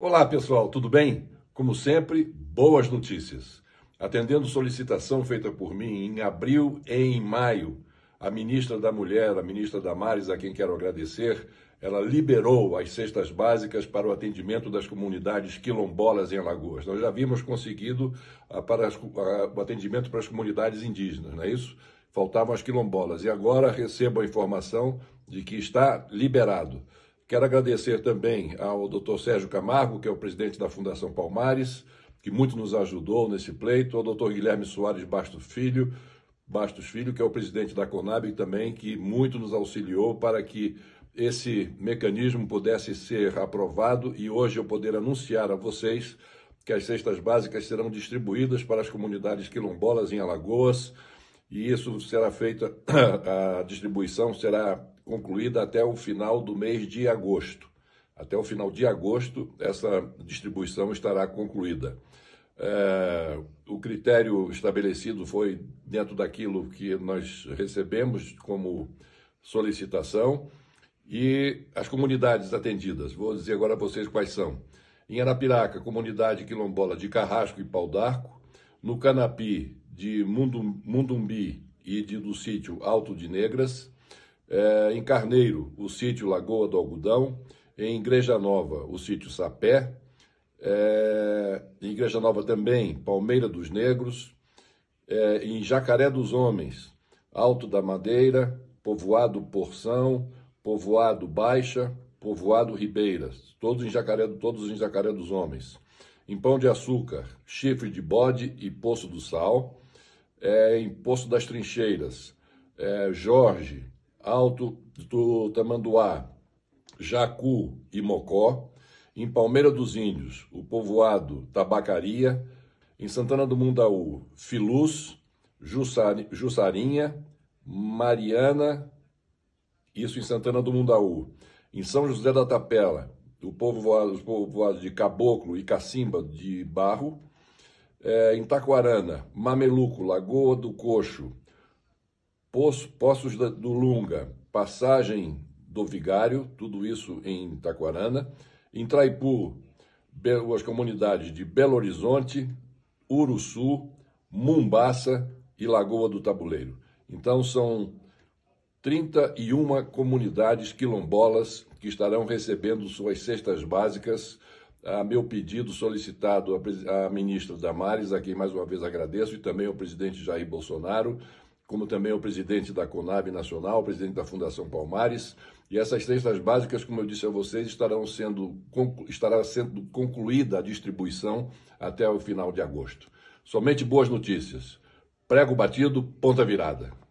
Olá pessoal, tudo bem? Como sempre, boas notícias. Atendendo solicitação feita por mim em abril e em maio, a ministra da Mulher, a ministra Damares, a quem quero agradecer, ela liberou as cestas básicas para o atendimento das comunidades quilombolas em Alagoas. Nós já havíamos conseguido ah, para as, ah, o atendimento para as comunidades indígenas, não é isso? Faltavam as quilombolas. E agora recebo a informação de que está liberado. Quero agradecer também ao Dr. Sérgio Camargo, que é o presidente da Fundação Palmares, que muito nos ajudou nesse pleito, ao Dr. Guilherme Soares Bastos Filho, Bastos Filho, que é o presidente da Conab também, que muito nos auxiliou para que esse mecanismo pudesse ser aprovado e hoje eu poder anunciar a vocês que as cestas básicas serão distribuídas para as comunidades quilombolas em Alagoas, e isso será feito, a distribuição será concluída até o final do mês de agosto. Até o final de agosto, essa distribuição estará concluída. É, o critério estabelecido foi dentro daquilo que nós recebemos como solicitação e as comunidades atendidas. Vou dizer agora a vocês quais são. Em Arapiraca, comunidade quilombola de Carrasco e Pau d'Arco. No Canapi, de Mundumbi e de, do sítio Alto de Negras é, em Carneiro, o sítio Lagoa do Algodão, em Igreja Nova, o sítio Sapé, é, em Igreja Nova também, Palmeira dos Negros, é, em Jacaré dos Homens, Alto da Madeira, Povoado Porção, Povoado Baixa, Povoado Ribeiras, todos em Jacaré, todos em Jacaré dos Homens. Em Pão de Açúcar, Chifre de Bode e Poço do Sal, é, em Poço das Trincheiras, é, Jorge, Alto do Tamanduá, Jacu e Mocó, em Palmeira dos Índios, o povoado Tabacaria, em Santana do Mundaú, Filuz, Jussarinha, Mariana, isso em Santana do Mundaú, em São José da Tapela, o povoado, os povoados de Caboclo e Cacimba de Barro, é, em Taquarana, Mameluco, Lagoa do Coxo, Poços do Lunga, Passagem do Vigário, tudo isso em itaquarana em Traipu, as comunidades de Belo Horizonte, Uruçu, Mumbaça e Lagoa do Tabuleiro. Então são 31 comunidades quilombolas que estarão recebendo suas cestas básicas a meu pedido solicitado à ministra Damares, a quem mais uma vez agradeço, e também ao presidente Jair Bolsonaro, como também o presidente da CONAB Nacional, presidente da Fundação Palmares. E essas cestas básicas, como eu disse a vocês, estarão sendo, estará sendo concluída a distribuição até o final de agosto. Somente boas notícias. Prego batido, ponta virada.